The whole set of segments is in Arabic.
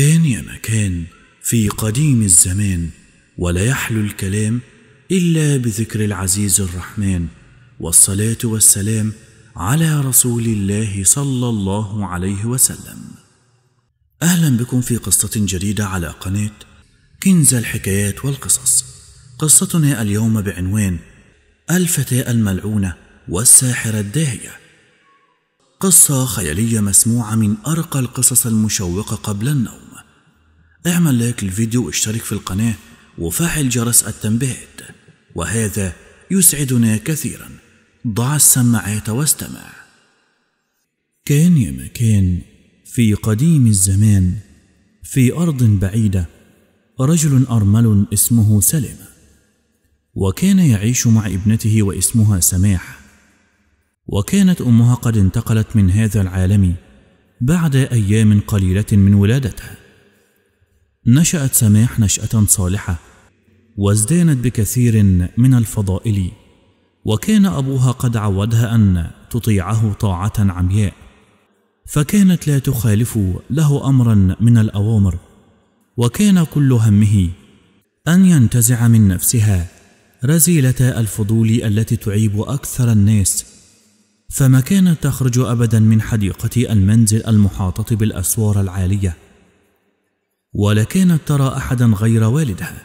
كان يا مكان في قديم الزمان ولا يحلو الكلام إلا بذكر العزيز الرحمن والصلاة والسلام على رسول الله صلى الله عليه وسلم أهلا بكم في قصة جديدة على قناة كنز الحكايات والقصص قصتنا اليوم بعنوان الفتاة الملعونة والساحرة الداهية قصة خيالية مسموعة من أرقى القصص المشوقة قبل النوم اعمل لايك للفيديو واشترك في القناة وفعل جرس التنبيهات وهذا يسعدنا كثيرا ضع السماعات واستمع كان يا مكان في قديم الزمان في أرض بعيدة رجل أرمل اسمه سلم وكان يعيش مع ابنته واسمها سماح وكانت أمها قد انتقلت من هذا العالم بعد أيام قليلة من ولادتها نشأت سماح نشأة صالحة وازدانت بكثير من الفضائل وكان أبوها قد عودها أن تطيعه طاعة عمياء فكانت لا تخالف له أمرا من الأوامر وكان كل همه أن ينتزع من نفسها رزيلة الفضول التي تعيب أكثر الناس فما كانت تخرج أبدا من حديقة المنزل المحاطة بالأسوار العالية ولا كانت ترى احدا غير والدها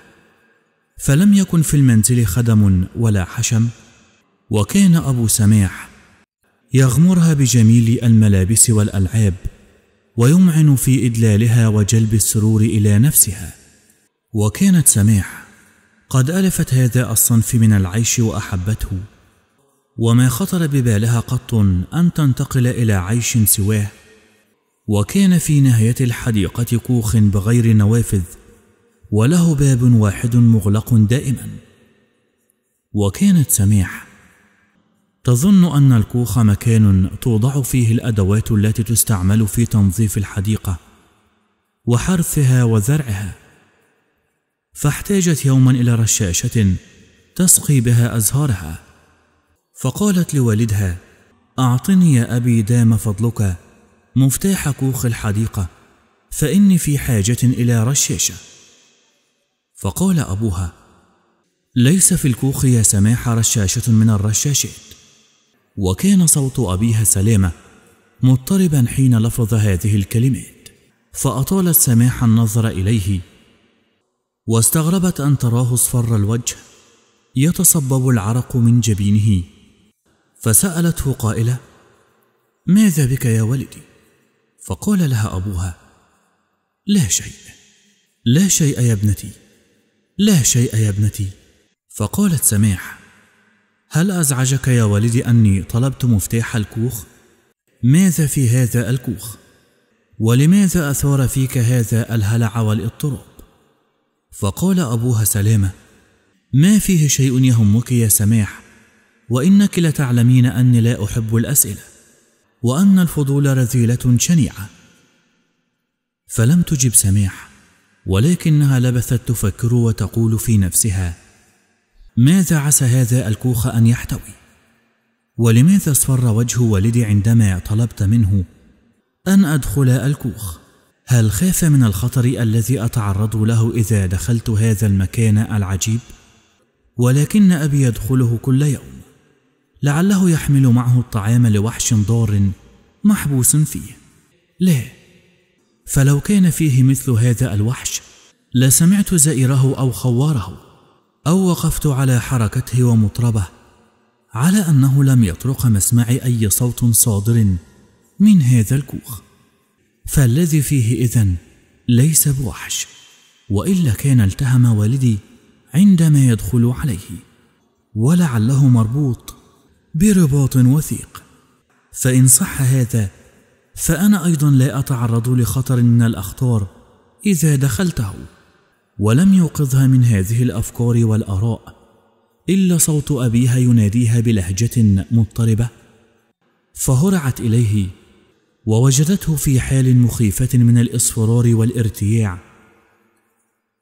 فلم يكن في المنزل خدم ولا حشم وكان ابو سماح يغمرها بجميل الملابس والالعاب ويمعن في ادلالها وجلب السرور الى نفسها وكانت سماح قد الفت هذا الصنف من العيش واحبته وما خطر ببالها قط ان تنتقل الى عيش سواه وكان في نهاية الحديقة كوخ بغير نوافذ وله باب واحد مغلق دائما وكانت سميح تظن أن الكوخ مكان توضع فيه الأدوات التي تستعمل في تنظيف الحديقة وحرثها وزرعها فاحتاجت يوما إلى رشاشة تسقي بها أزهارها فقالت لوالدها أعطني يا أبي دام فضلك مفتاح كوخ الحديقة فإني في حاجة إلى رشاشة فقال أبوها ليس في الكوخ يا سماح رشاشة من الرشاشات وكان صوت أبيها سلامة مضطربا حين لفظ هذه الكلمات فأطالت سماح النظر إليه واستغربت أن تراه اصفر الوجه يتصبب العرق من جبينه فسألته قائلة ماذا بك يا ولدي؟ فقال لها ابوها لا شيء لا شيء يا ابنتي لا شيء يا ابنتي فقالت سماح هل ازعجك يا والدي اني طلبت مفتاح الكوخ ماذا في هذا الكوخ ولماذا اثار فيك هذا الهلع والاضطراب فقال ابوها سلامه ما فيه شيء يهمك يا سماح وانك لتعلمين اني لا احب الاسئله وان الفضول رذيله شنيعه فلم تجب سميح ولكنها لبثت تفكر وتقول في نفسها ماذا عسى هذا الكوخ ان يحتوي ولماذا اصفر وجه والدي عندما طلبت منه ان ادخل الكوخ هل خاف من الخطر الذي اتعرض له اذا دخلت هذا المكان العجيب ولكن ابي يدخله كل يوم لعله يحمل معه الطعام لوحش ضار محبوس فيه لا فلو كان فيه مثل هذا الوحش لسمعت زائره أو خواره أو وقفت على حركته ومطربه على أنه لم يطرق مسمعي أي صوت صادر من هذا الكوخ فالذي فيه إذن ليس بوحش وإلا كان التهم والدي عندما يدخل عليه ولعله مربوط برباط وثيق فان صح هذا فانا ايضا لا اتعرض لخطر من الاخطار اذا دخلته ولم يوقظها من هذه الافكار والاراء الا صوت ابيها يناديها بلهجه مضطربه فهرعت اليه ووجدته في حال مخيفه من الاصفرار والارتياع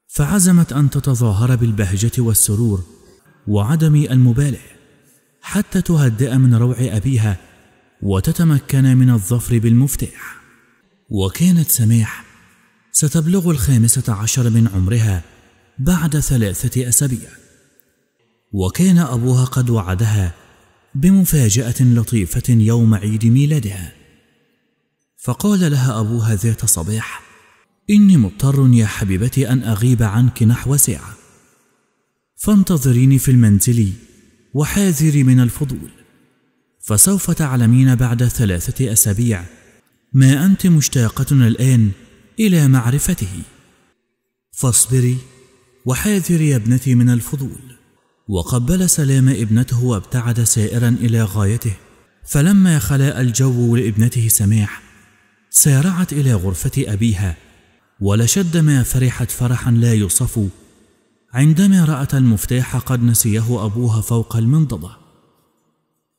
فعزمت ان تتظاهر بالبهجه والسرور وعدم المبالغ حتى تهدأ من روع أبيها وتتمكن من الظفر بالمفتاح وكانت سماح ستبلغ الخامسة عشر من عمرها بعد ثلاثة أسابيع وكان أبوها قد وعدها بمفاجأة لطيفة يوم عيد ميلادها فقال لها أبوها ذات صباح إني مضطر يا حبيبتي أن أغيب عنك نحو ساعة فانتظريني في المنزل وحاذري من الفضول فسوف تعلمين بعد ثلاثة أسابيع ما أنت مشتاقة الآن إلى معرفته فاصبري وحاذري يا ابنتي من الفضول وقبل سلام ابنته وابتعد سائرا إلى غايته فلما خلا الجو لابنته سماح سارعت إلى غرفة أبيها ولشد ما فرحت فرحا لا يوصف عندما رأت المفتاح قد نسيه أبوها فوق المنضدة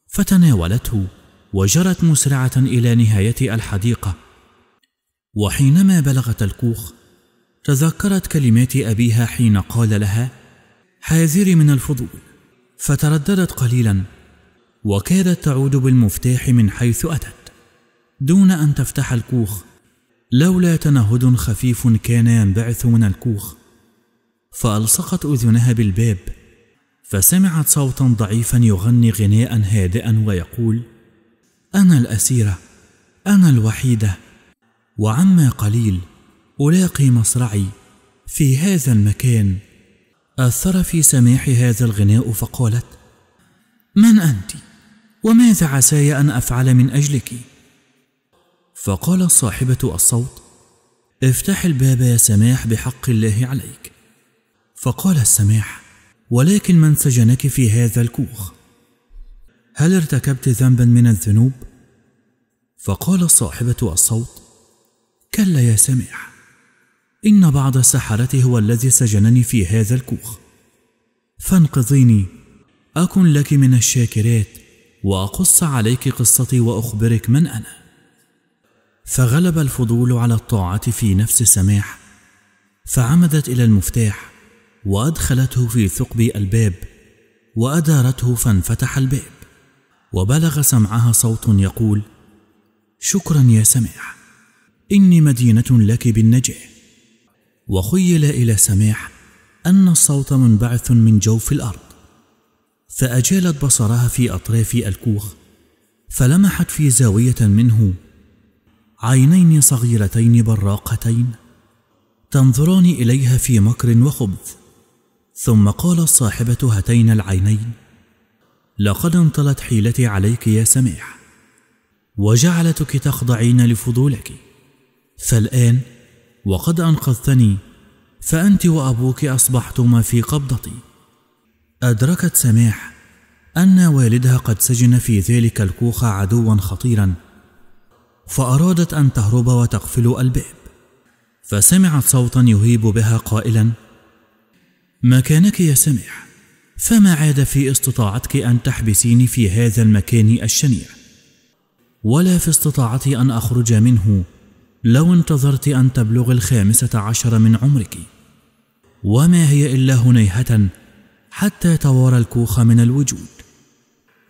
فتناولته وجرت مسرعة إلى نهاية الحديقة وحينما بلغت الكوخ تذكرت كلمات أبيها حين قال لها حاذري من الفضول فترددت قليلا وكادت تعود بالمفتاح من حيث أتت دون أن تفتح الكوخ لولا تنهد خفيف كان ينبعث من الكوخ فألصقت أذنها بالباب فسمعت صوتا ضعيفا يغني غناء هادئا ويقول أنا الأسيرة أنا الوحيدة وعما قليل ألاقي مصرعي في هذا المكان أثر في سماح هذا الغناء فقالت من أنت؟ وماذا عساي أن أفعل من أجلك؟ فقال صاحبة الصوت افتح الباب يا سماح بحق الله عليك فقال السماح ولكن من سجنك في هذا الكوخ هل ارتكبت ذنبا من الذنوب فقال صاحبه الصوت كلا يا سماح ان بعض السحره هو الذي سجنني في هذا الكوخ فانقذيني اكن لك من الشاكرات واقص عليك قصتي واخبرك من انا فغلب الفضول على الطاعه في نفس سماح فعمدت الى المفتاح وادخلته في ثقب الباب وادارته فانفتح الباب وبلغ سمعها صوت يقول شكرا يا سماح اني مدينه لك بالنجاه وخيل الى سماح ان الصوت منبعث من جوف الارض فاجالت بصرها في اطراف الكوخ فلمحت في زاويه منه عينين صغيرتين براقتين تنظران اليها في مكر وخبث ثم قال صاحبة هاتين العينين لقد انطلت حيلتي عليك يا سميح وجعلتك تخضعين لفضولك فالآن وقد أنقذتني فأنت وأبوك أصبحتما في قبضتي أدركت سماح أن والدها قد سجن في ذلك الكوخ عدوا خطيرا فأرادت أن تهرب وتقفل الباب فسمعت صوتا يهيب بها قائلا مكانك يا سميح فما عاد في استطاعتك أن تحبسيني في هذا المكان الشنيع ولا في استطاعتي أن أخرج منه لو انتظرت أن تبلغ الخامسة عشر من عمرك وما هي إلا هنيهة حتى توارى الكوخ من الوجود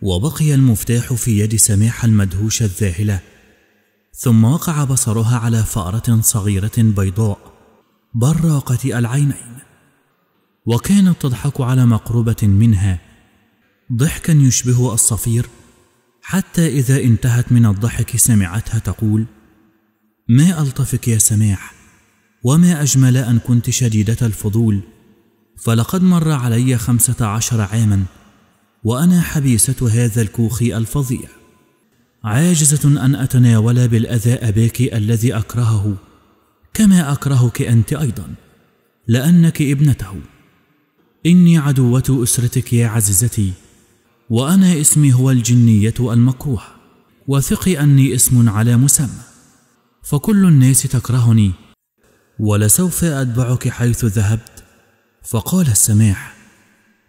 وبقي المفتاح في يد سماحة المدهوشة الذاهلة ثم وقع بصرها على فأرة صغيرة بيضاء براقة العينين وكانت تضحك على مقربة منها ضحكا يشبه الصفير حتى إذا انتهت من الضحك سمعتها تقول ما ألطفك يا سماح وما أجمل أن كنت شديدة الفضول فلقد مر علي خمسة عشر عاما وأنا حبيسة هذا الكوخ الفظيع عاجزة أن أتناول بالأذى أباك الذي أكرهه كما أكرهك أنت أيضا لأنك ابنته إني عدوة أسرتك يا عزيزتي وأنا اسمي هو الجنية المكروه وثقي أني اسم على مسمى فكل الناس تكرهني ولسوف أتبعك حيث ذهبت فقال السماح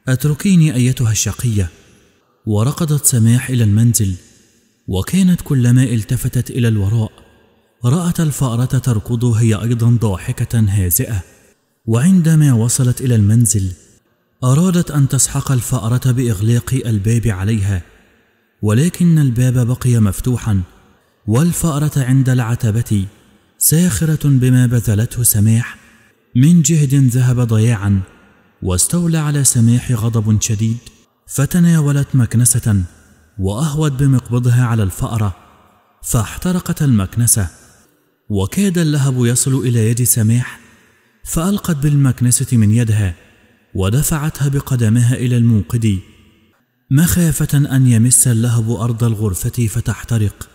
أتركيني أيتها الشقية ورقدت سماح إلى المنزل وكانت كلما التفتت إلى الوراء رأت الفأرة تركض هي أيضا ضاحكة هازئة وعندما وصلت إلى المنزل أرادت أن تسحق الفأرة بإغلاق الباب عليها ولكن الباب بقي مفتوحا والفأرة عند العتبة ساخرة بما بذلته سماح من جهد ذهب ضياعا واستولى على سماح غضب شديد فتناولت مكنسة وأهوت بمقبضها على الفأرة فاحترقت المكنسة وكاد اللهب يصل إلى يد سماح فألقت بالمكنسة من يدها ودفعتها بقدمها الى الموقد مخافه ان يمس اللهب ارض الغرفه فتحترق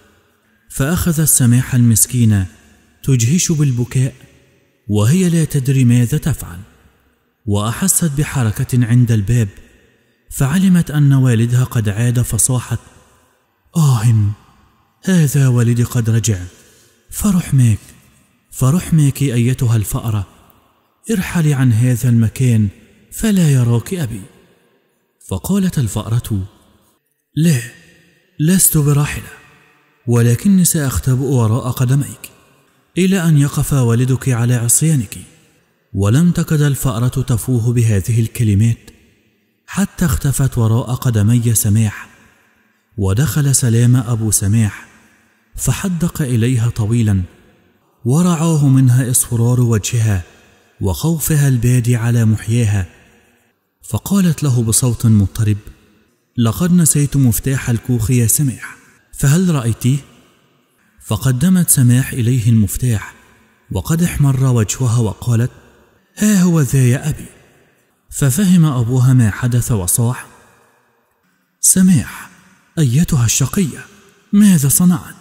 فاخذت السماح المسكينه تجهش بالبكاء وهي لا تدري ماذا تفعل واحست بحركه عند الباب فعلمت ان والدها قد عاد فصاحت آه هذا والدي قد رجع فرحمك فرحمك أيتها الفأرة ارحلي عن هذا المكان فلا يراك أبي فقالت الفأرة لا لست براحلة ولكني سأختبئ وراء قدميك إلى أن يقف والدك على عصيانك ولم تكد الفأرة تفوه بهذه الكلمات حتى اختفت وراء قدمي سماح ودخل سلام أبو سماح فحدق إليها طويلا ورعاه منها إصفرار وجهها وخوفها البادي على محياها فقالت له بصوت مضطرب لقد نسيت مفتاح الكوخ يا سماح فهل رأيتيه؟ فقدمت سماح إليه المفتاح وقد احمر وجهها وقالت ها هو ذا يا أبي ففهم أبوها ما حدث وصاح سماح أيتها الشقية ماذا صنعت؟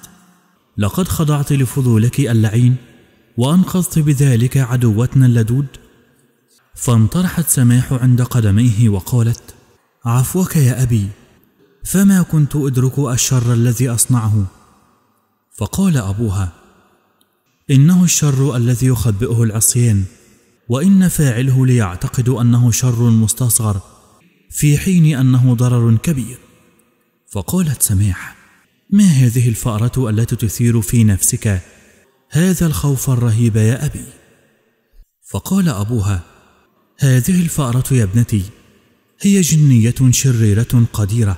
لقد خضعت لفضولك اللعين وأنقذت بذلك عدوتنا اللدود فانطرحت سماح عند قدميه وقالت عفوك يا أبي فما كنت أدرك الشر الذي أصنعه فقال أبوها إنه الشر الذي يخبئه العصيان وإن فاعله ليعتقد أنه شر مستصغر في حين أنه ضرر كبير فقالت سماح ما هذه الفأرة التي تثير في نفسك هذا الخوف الرهيب يا أبي فقال أبوها هذه الفأرة يا ابنتي هي جنية شريرة قديرة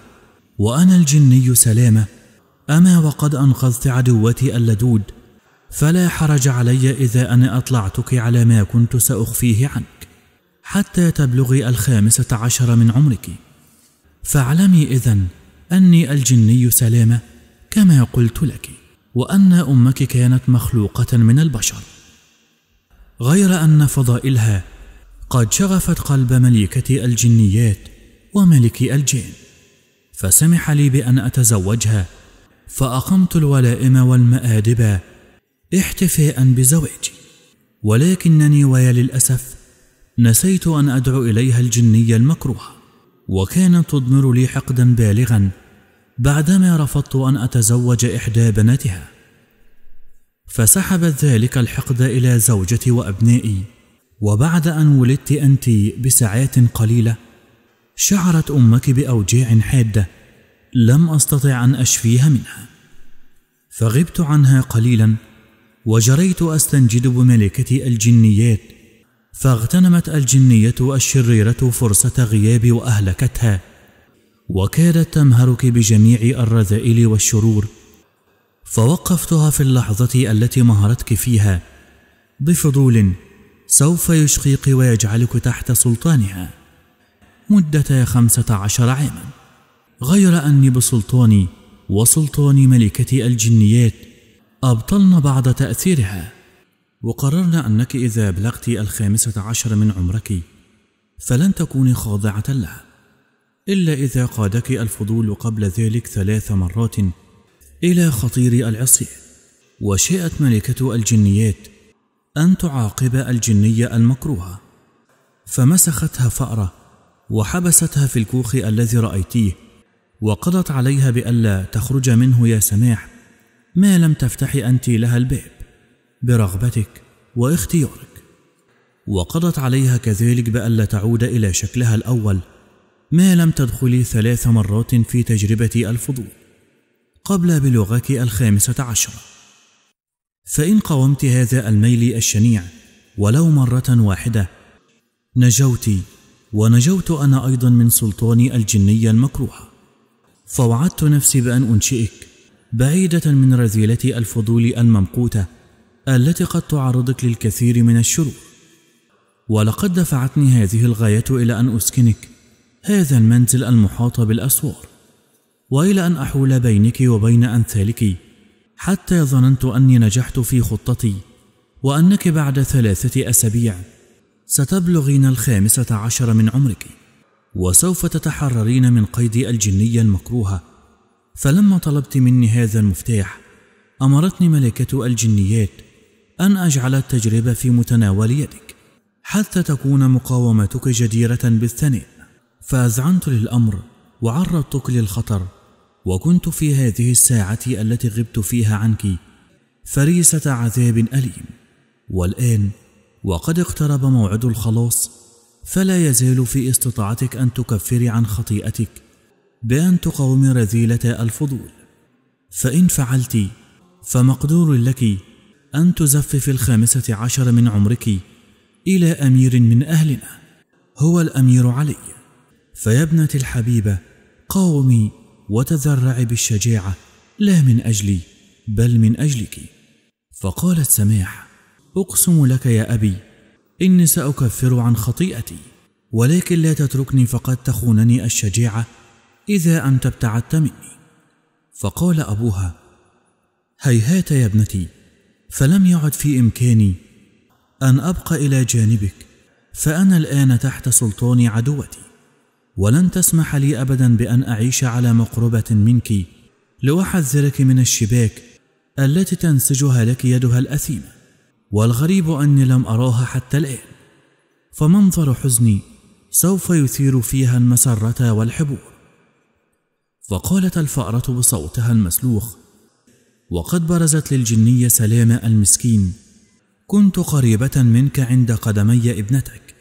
وأنا الجني سلامة أما وقد أنقذت عدوتي اللدود فلا حرج علي إذا أنا أطلعتك على ما كنت سأخفيه عنك حتى تبلغي الخامسة عشر من عمرك فاعلمي إذا أني الجني سلامة كما قلت لك وأن أمك كانت مخلوقة من البشر غير أن فضائلها قد شغفت قلب مليكة الجنيات وملك الجن فسمح لي بأن أتزوجها فأقمت الولائم والمآدب احتفاء بزواجي ولكنني ويا للأسف نسيت أن أدعو إليها الجنية المكروهة وكانت تضمر لي حقدا بالغا بعدما رفضت أن أتزوج إحدى بناتها فسحبت ذلك الحقد إلى زوجتي وأبنائي وبعد أن ولدت أنت بساعات قليلة شعرت أمك بأوجاع حادة لم أستطع أن أشفيها منها فغبت عنها قليلا وجريت أستنجد بملكة الجنيات فاغتنمت الجنية الشريرة فرصة غيابي وأهلكتها وكادت تمهرك بجميع الرذائل والشرور فوقفتها في اللحظة التي مهرتك فيها بفضول سوف يشقيك ويجعلك تحت سلطانها مدة خمسة عشر عاما غير أني بسلطاني وسلطان ملكة الجنيات أبطلن بعض تأثيرها وقررنا أنك إذا بلغت الخامسة عشر من عمرك فلن تكوني خاضعة لها إلا إذا قادك الفضول قبل ذلك ثلاث مرات إلى خطير العصي وشاءت ملكة الجنيات أن تعاقب الجنية المكروهة فمسختها فأرة وحبستها في الكوخ الذي رأيتيه وقضت عليها بألا تخرج منه يا سماح ما لم تفتحي أنت لها الباب برغبتك واختيارك وقضت عليها كذلك بألا تعود إلى شكلها الأول ما لم تدخلي ثلاث مرات في تجربة الفضول قبل بلغك الخامسة عشرة فإن قاومت هذا الميل الشنيع ولو مرة واحدة نجوت ونجوت أنا أيضا من سلطاني الجني المكروه فوعدت نفسي بأن أنشئك بعيدة من رذيلة الفضول الممقوتة التي قد تعرضك للكثير من الشرور ولقد دفعتني هذه الغاية إلى أن أسكنك هذا المنزل المحاط بالأسوار وإلى أن أحول بينك وبين أمثالك حتى ظننت اني نجحت في خطتي وانك بعد ثلاثه اسابيع ستبلغين الخامسه عشر من عمرك وسوف تتحررين من قيد الجنيه المكروهه فلما طلبت مني هذا المفتاح امرتني ملكه الجنيات ان اجعل التجربه في متناول يدك حتى تكون مقاومتك جديره بالثناء فاذعنت للامر وعرضتك للخطر وكنت في هذه الساعة التي غبت فيها عنك فريسة عذاب أليم والآن وقد اقترب موعد الخلاص فلا يزال في استطاعتك أن تكفري عن خطيئتك بأن تقوم رذيلة الفضول فإن فعلت فمقدور لك أن تزفف الخامسة عشر من عمرك إلى أمير من أهلنا هو الأمير علي فيا ابنة الحبيبة قاومي وتذرعي بالشجاعة لا من أجلي بل من أجلك فقالت سماح أقسم لك يا أبي إني سأكفر عن خطيئتي ولكن لا تتركني فقد تخونني الشجاعة إذا أنت ابتعدت مني فقال أبوها هيهات يا ابنتي فلم يعد في إمكاني أن أبقى إلى جانبك فأنا الآن تحت سلطان عدوتي ولن تسمح لي ابدا بان اعيش على مقربه منك لاحذرك من الشباك التي تنسجها لك يدها الاثيمه والغريب اني لم اراها حتى الان فمنظر حزني سوف يثير فيها المسره والحبور فقالت الفاره بصوتها المسلوخ وقد برزت للجنية سلامه المسكين كنت قريبه منك عند قدمي ابنتك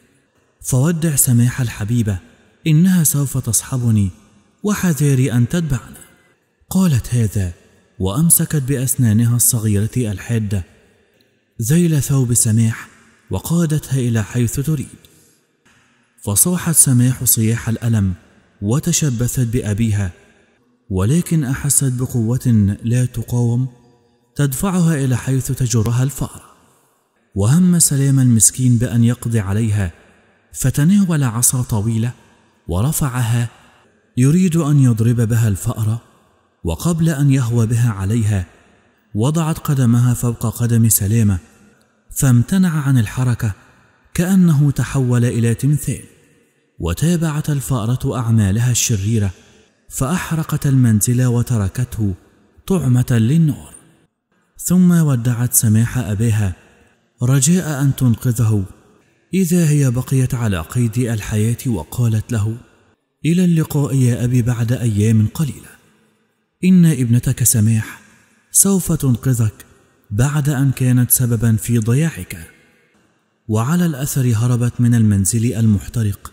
فودع سماح الحبيبه انها سوف تصحبني وحذاري ان تتبعنا قالت هذا وامسكت باسنانها الصغيره الحاده ذيل ثوب سماح وقادتها الى حيث تريد فصاحت سماح صياح الالم وتشبثت بابيها ولكن احست بقوه لا تقاوم تدفعها الى حيث تجرها الفاره وهم سلام المسكين بان يقضي عليها فتناول عصا طويله ورفعها يريد ان يضرب بها الفاره وقبل ان يهوى بها عليها وضعت قدمها فوق قدم سلامه فامتنع عن الحركه كانه تحول الى تمثال وتابعت الفاره اعمالها الشريره فاحرقت المنزل وتركته طعمه للنار ثم ودعت سماح ابيها رجاء ان تنقذه إذا هي بقيت على قيد الحياة وقالت له إلى اللقاء يا أبي بعد أيام قليلة إن ابنتك سماح سوف تنقذك بعد أن كانت سببا في ضياعك وعلى الأثر هربت من المنزل المحترق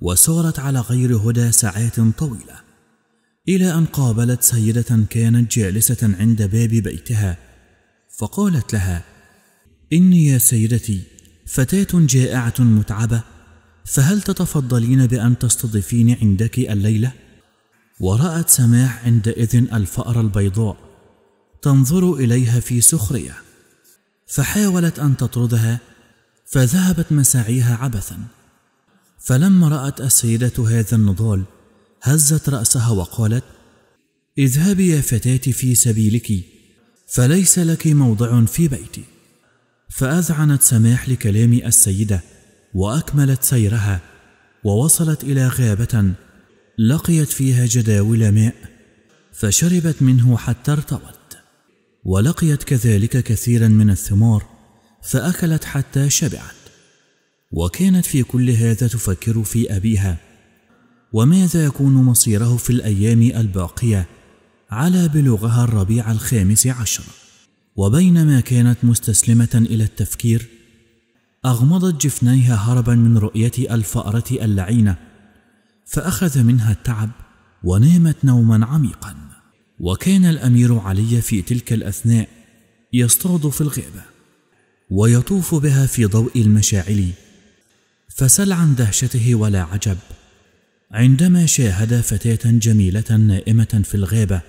وسارت على غير هدى ساعات طويلة إلى أن قابلت سيدة كانت جالسة عند باب بيتها فقالت لها إني يا سيدتي فتاة جائعة متعبة فهل تتفضلين بأن تستضيفين عندك الليلة؟ ورأت سماح عندئذ الفأر البيضاء تنظر إليها في سخرية فحاولت أن تطردها فذهبت مساعيها عبثا فلما رأت السيدة هذا النضال هزت رأسها وقالت اذهبي يا فتاة في سبيلك فليس لك موضع في بيتي فأذعنت سماح لكلام السيدة وأكملت سيرها ووصلت إلى غابة لقيت فيها جداول ماء فشربت منه حتى ارتوت ولقيت كذلك كثيرا من الثمار فأكلت حتى شبعت وكانت في كل هذا تفكر في أبيها وماذا يكون مصيره في الأيام الباقية على بلوغها الربيع الخامس عشر وبينما كانت مستسلمة إلى التفكير أغمضت جفنيها هربا من رؤية الفأرة اللعينة فأخذ منها التعب ونامت نوما عميقا وكان الأمير علي في تلك الأثناء يصطاد في الغابة ويطوف بها في ضوء المشاعل فسل عن دهشته ولا عجب عندما شاهد فتاة جميلة نائمة في الغابة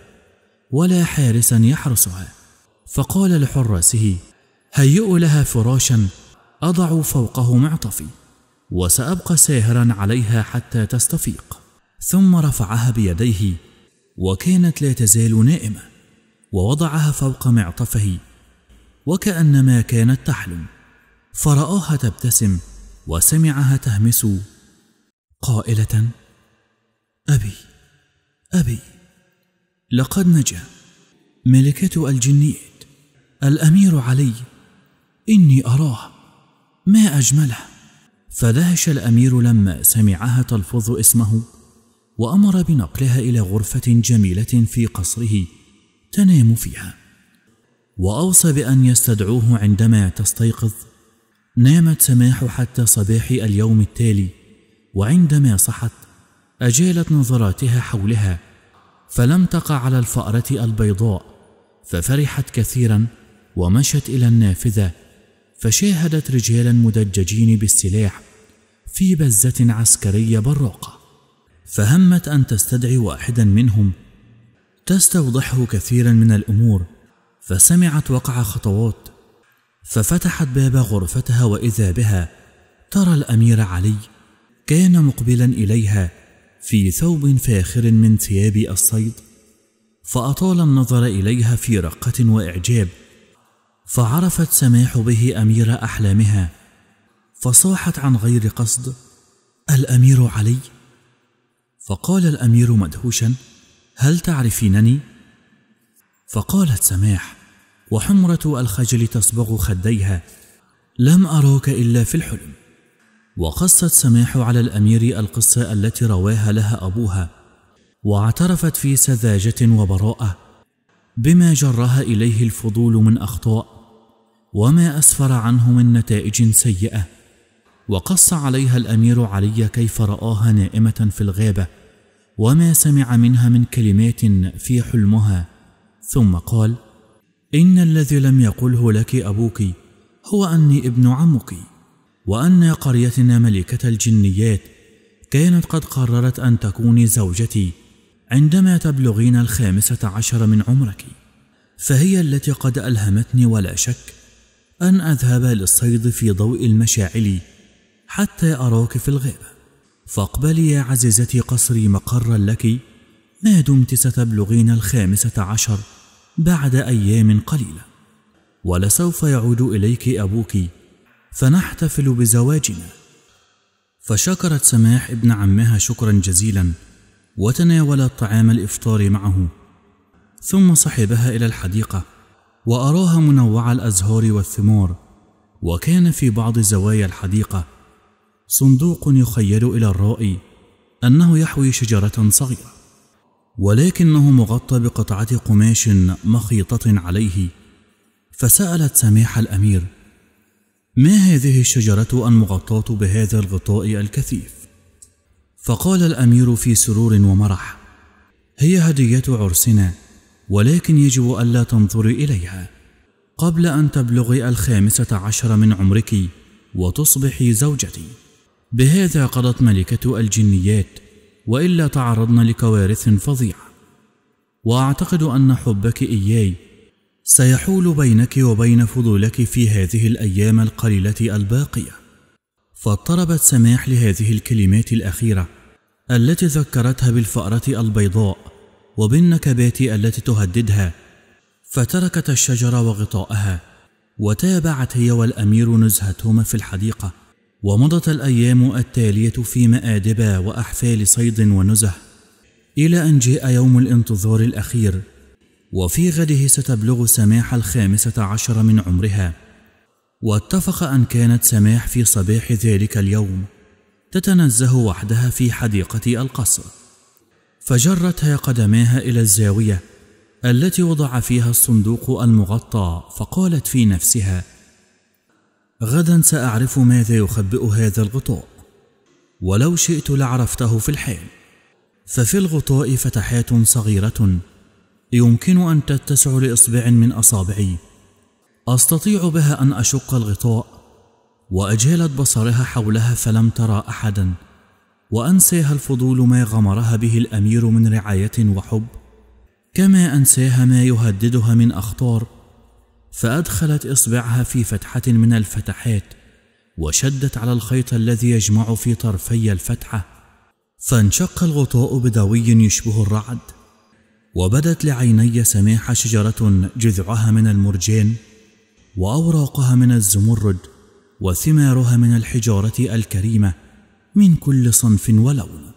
ولا حارسا يحرسها فقال لحراسه هيئوا لها فراشا اضع فوقه معطفي وسابقى ساهرا عليها حتى تستفيق ثم رفعها بيديه وكانت لا تزال نائمه ووضعها فوق معطفه وكانما كانت تحلم فرآها تبتسم وسمعها تهمس قائلة: أبي أبي لقد نجا ملكة الجنية الامير علي اني اراه ما اجمله فدهش الامير لما سمعها تلفظ اسمه وامر بنقلها الى غرفه جميله في قصره تنام فيها واوصى بان يستدعوه عندما تستيقظ نامت سماح حتى صباح اليوم التالي وعندما صحت اجالت نظراتها حولها فلم تقع على الفاره البيضاء ففرحت كثيرا ومشت إلى النافذة فشاهدت رجالا مدججين بالسلاح في بزة عسكرية براقة فهمت أن تستدعي واحدا منهم تستوضحه كثيرا من الأمور فسمعت وقع خطوات ففتحت باب غرفتها وإذا بها ترى الأمير علي كان مقبلا إليها في ثوب فاخر من ثياب الصيد فأطال النظر إليها في رقة وإعجاب فعرفت سماح به امير احلامها فصاحت عن غير قصد الامير علي فقال الامير مدهوشا هل تعرفينني فقالت سماح وحمره الخجل تصبغ خديها لم اراك الا في الحلم وقصت سماح على الامير القصه التي رواها لها ابوها واعترفت في سذاجه وبراءه بما جرها اليه الفضول من اخطاء وما أسفر عنه من نتائج سيئة وقص عليها الأمير علي كيف رآها نائمة في الغابة وما سمع منها من كلمات في حلمها ثم قال إن الذي لم يقله لك أبوك هو أني ابن عمك وأن قريتنا ملكة الجنيات كانت قد قررت أن تكوني زوجتي عندما تبلغين الخامسة عشر من عمرك فهي التي قد ألهمتني ولا شك أن أذهب للصيد في ضوء المشاعل حتى أراك في الغابة فاقبلي يا عزيزتي قصري مقرا لك ما دمت ستبلغين الخامسة عشر بعد أيام قليلة ولسوف يعود إليك أبوك فنحتفل بزواجنا فشكرت سماح ابن عمها شكرا جزيلا وتناولت طعام الإفطار معه ثم صحبها إلى الحديقة واراها منوع الازهار والثمار وكان في بعض زوايا الحديقه صندوق يخيل الى الرائي انه يحوي شجره صغيره ولكنه مغطى بقطعه قماش مخيطه عليه فسالت سماح الامير ما هذه الشجره المغطاه بهذا الغطاء الكثيف فقال الامير في سرور ومرح هي هديه عرسنا ولكن يجب ألا تنظري إليها قبل أن تبلغي الخامسة عشر من عمرك وتصبحي زوجتي بهذا قضت ملكة الجنيات وإلا تعرضن لكوارث فظيعة وأعتقد أن حبك إياي سيحول بينك وبين فضولك في هذه الأيام القليلة الباقية فاضطربت سماح لهذه الكلمات الأخيرة التي ذكرتها بالفأرة البيضاء وبالنكبات التي تهددها فتركت الشجرة وغطاءها وتابعت هي والأمير نزهتهما في الحديقة ومضت الأيام التالية في مآدب وأحفال صيد ونزه إلى أن جاء يوم الانتظار الأخير وفي غده ستبلغ سماح الخامسة عشر من عمرها واتفق أن كانت سماح في صباح ذلك اليوم تتنزه وحدها في حديقة القصر فجرتها قدماها الى الزاويه التي وضع فيها الصندوق المغطى فقالت في نفسها غدا ساعرف ماذا يخبئ هذا الغطاء ولو شئت لعرفته في الحال ففي الغطاء فتحات صغيره يمكن ان تتسع لاصبع من اصابعي استطيع بها ان اشق الغطاء واجهلت بصرها حولها فلم ترى احدا وأنساها الفضول ما غمرها به الأمير من رعاية وحب كما أنساها ما يهددها من أخطار فأدخلت إصبعها في فتحة من الفتحات وشدت على الخيط الذي يجمع في طرفي الفتحة فانشق الغطاء بدوي يشبه الرعد وبدت لعيني سماح شجرة جذعها من المرجان وأوراقها من الزمرد وثمارها من الحجارة الكريمة من كل صنف ولون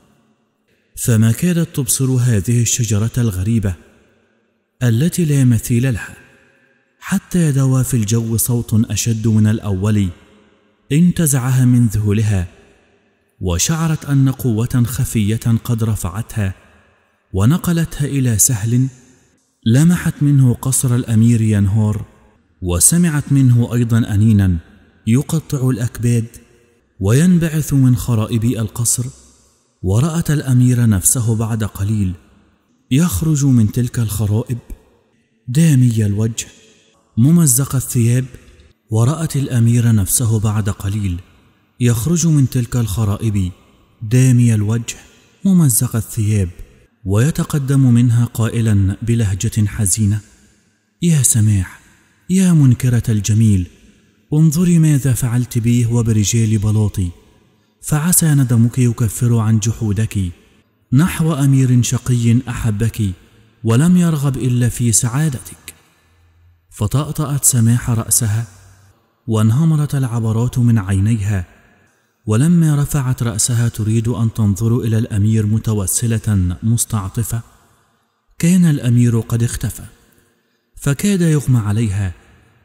فما كادت تبصر هذه الشجره الغريبه التي لا مثيل لها حتى يدوى في الجو صوت اشد من الاول انتزعها من ذهولها وشعرت ان قوه خفيه قد رفعتها ونقلتها الى سهل لمحت منه قصر الامير ينهور وسمعت منه ايضا انينا يقطع الاكباد وينبعث من خرائب القصر ورأت الأمير نفسه بعد قليل يخرج من تلك الخرائب دامي الوجه ممزق الثياب ورأت الأمير نفسه بعد قليل يخرج من تلك الخرائب دامي الوجه ممزق الثياب ويتقدم منها قائلا بلهجة حزينة يا سماح يا منكرة الجميل انظري ماذا فعلت بي وبرجال بلاطي فعسى ندمك يكفر عن جحودك نحو أمير شقي أحبك ولم يرغب إلا في سعادتك فطأطأت سماح رأسها وانهمرت العبرات من عينيها ولما رفعت رأسها تريد أن تنظر إلى الأمير متوسلة مستعطفة كان الأمير قد اختفى فكاد يغمى عليها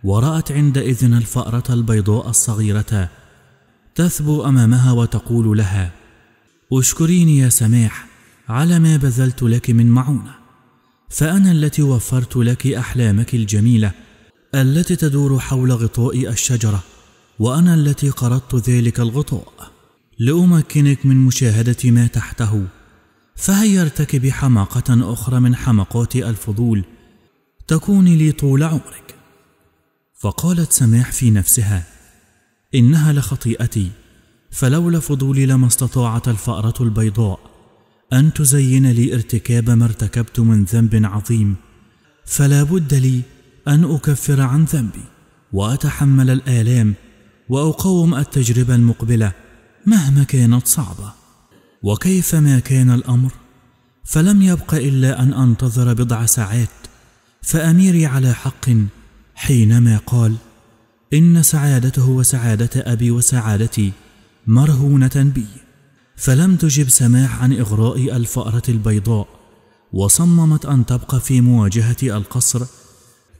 ورأت عندئذ الفأرة البيضاء الصغيرة تثبو أمامها وتقول لها اشكريني يا سماح على ما بذلت لك من معونة فأنا التي وفرت لك أحلامك الجميلة التي تدور حول غطاء الشجرة وأنا التي قرضت ذلك الغطاء لأمكنك من مشاهدة ما تحته فهيا ارتكبي حماقة أخرى من حمقات الفضول تكون لي طول عمرك فقالت سماح في نفسها إنها لخطيئتي فلولا فضولي لما استطاعت الفأرة البيضاء أن تزين لي ارتكاب ما ارتكبت من ذنب عظيم فلا بد لي أن أكفر عن ذنبي وأتحمل الآلام وأقاوم التجربة المقبلة مهما كانت صعبة وكيف ما كان الأمر فلم يبق إلا أن أنتظر بضع ساعات فأميري على حق حينما قال إن سعادته وسعادة أبي وسعادتي مرهونة بي فلم تجب سماح عن إغراء الفأرة البيضاء وصممت أن تبقى في مواجهة القصر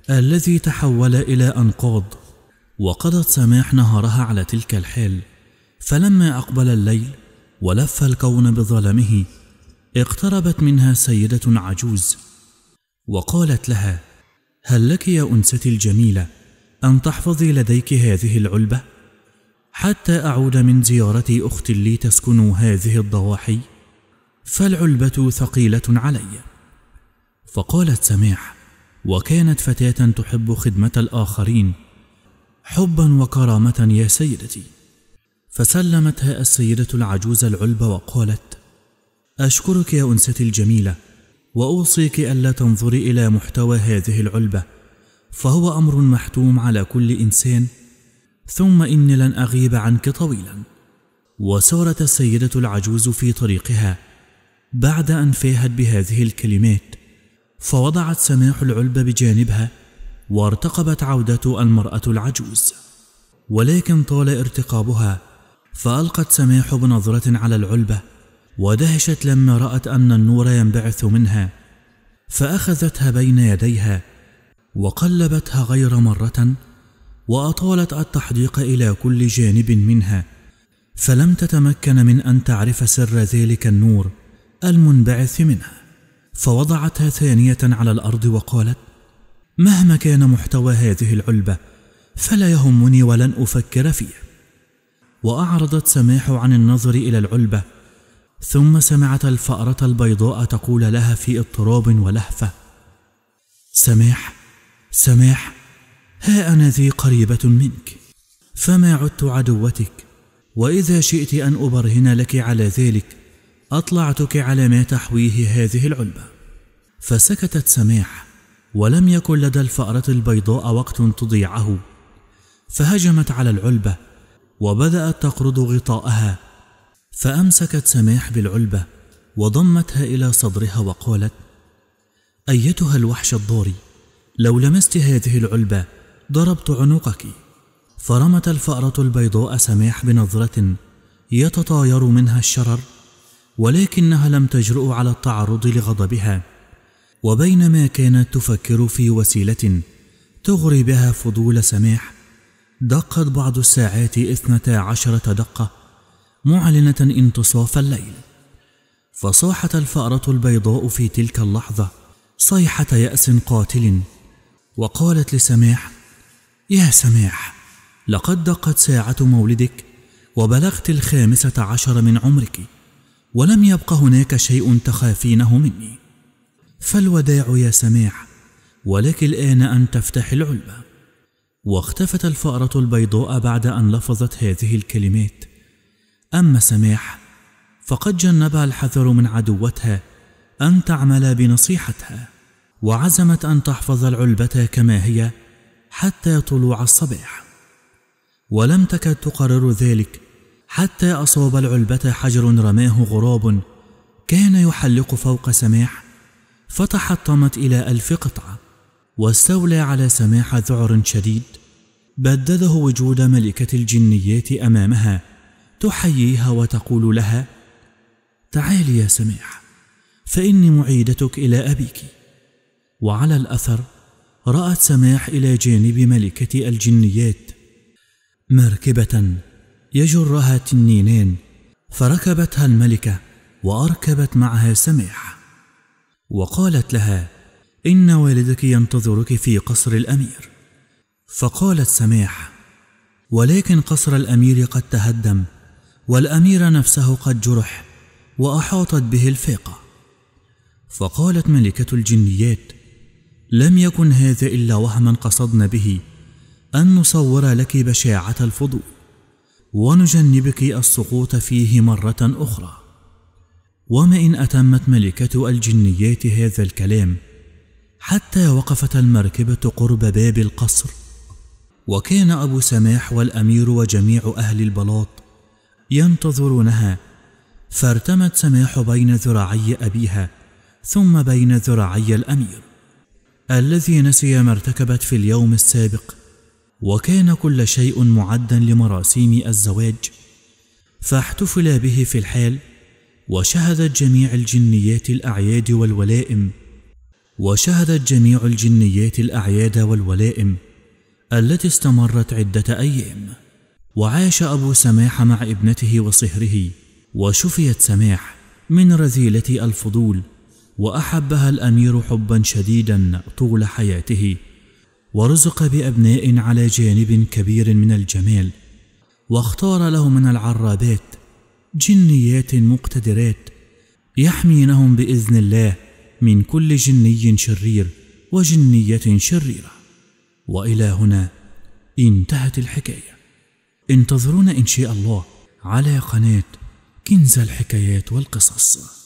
الذي تحول إلى أنقاض وقضت سماح نهارها على تلك الحال فلما أقبل الليل ولف الكون بظلمه اقتربت منها سيدة عجوز وقالت لها هل لك يا أنستي الجميلة أن تحفظي لديك هذه العلبة حتى أعود من زيارة أخت لي تسكن هذه الضواحي فالعلبة ثقيلة علي فقالت سماح وكانت فتاة تحب خدمة الآخرين حبا وكرامة يا سيدتي فسلمتها السيدة العجوز العلبة وقالت أشكرك يا أنستي الجميلة واوصيك الا تنظري الى محتوى هذه العلبه فهو امر محتوم على كل انسان ثم اني لن اغيب عنك طويلا وسارت السيده العجوز في طريقها بعد ان فاهت بهذه الكلمات فوضعت سماح العلبه بجانبها وارتقبت عوده المراه العجوز ولكن طال ارتقابها فالقت سماح بنظره على العلبه ودهشت لما رأت أن النور ينبعث منها فأخذتها بين يديها وقلبتها غير مرة وأطالت التحديق إلى كل جانب منها فلم تتمكن من أن تعرف سر ذلك النور المنبعث منها فوضعتها ثانية على الأرض وقالت مهما كان محتوى هذه العلبة فلا يهمني ولن أفكر فيه وأعرضت سماح عن النظر إلى العلبة ثم سمعت الفأرة البيضاء تقول لها في اضطراب ولهفة سماح سماح ها أنا ذي قريبة منك فما عدت عدوتك وإذا شئت أن أبرهن لك على ذلك أطلعتك على ما تحويه هذه العلبة فسكتت سماح ولم يكن لدى الفأرة البيضاء وقت تضيعه فهجمت على العلبة وبدأت تقرض غطاءها فأمسكت سماح بالعلبة وضمتها إلى صدرها وقالت أيتها الوحش الضاري لو لمست هذه العلبة ضربت عنقك فرمت الفأرة البيضاء سماح بنظرة يتطاير منها الشرر ولكنها لم تجرؤ على التعرض لغضبها وبينما كانت تفكر في وسيلة تغري بها فضول سماح دقت بعض الساعات اثنتا عشرة دقة معلنة انتصاف الليل فصاحت الفأرة البيضاء في تلك اللحظة صيحة يأس قاتل وقالت لسماح يا سماح لقد دقت ساعة مولدك وبلغت الخامسة عشر من عمرك ولم يبق هناك شيء تخافينه مني فالوداع يا سماح ولك الآن أن تفتح العلبة واختفت الفأرة البيضاء بعد أن لفظت هذه الكلمات أما سماح فقد جنبها الحذر من عدوتها أن تعمل بنصيحتها وعزمت أن تحفظ العلبة كما هي حتى طلوع الصباح ولم تكد تقرر ذلك حتى أصاب العلبة حجر رماه غراب كان يحلق فوق سماح فتحطمت إلى ألف قطعة واستولى على سماح ذعر شديد بدده وجود ملكة الجنيات أمامها تحييها وتقول لها تعالي يا سميح فاني معيدتك الى ابيك وعلى الاثر رات سماح الى جانب ملكه الجنيات مركبه يجرها تنينان فركبتها الملكه واركبت معها سماح وقالت لها ان والدك ينتظرك في قصر الامير فقالت سماح ولكن قصر الامير قد تهدم والامير نفسه قد جرح واحاطت به الفاقه فقالت ملكه الجنيات لم يكن هذا الا وهما قصدنا به ان نصور لك بشاعه الفضول ونجنبك السقوط فيه مره اخرى وما ان اتمت ملكه الجنيات هذا الكلام حتى وقفت المركبه قرب باب القصر وكان ابو سماح والامير وجميع اهل البلاط ينتظرونها فارتمت سماح بين ذراعي أبيها ثم بين ذراعي الأمير الذي نسي ما ارتكبت في اليوم السابق وكان كل شيء معدا لمراسيم الزواج فاحتفل به في الحال وشهدت جميع الجنيات الأعياد والولائم وشهدت جميع الجنيات الأعياد والولائم التي استمرت عدة أيام وعاش أبو سماح مع ابنته وصهره وشفيت سماح من رذيلة الفضول وأحبها الأمير حبا شديدا طول حياته ورزق بأبناء على جانب كبير من الجمال واختار له من العرابات جنيات مقتدرات يحمينهم باذن الله من كل جني شرير وجنيه شريره والى هنا انتهت الحكايه انتظرونا إن شاء الله على قناة كنز الحكايات والقصص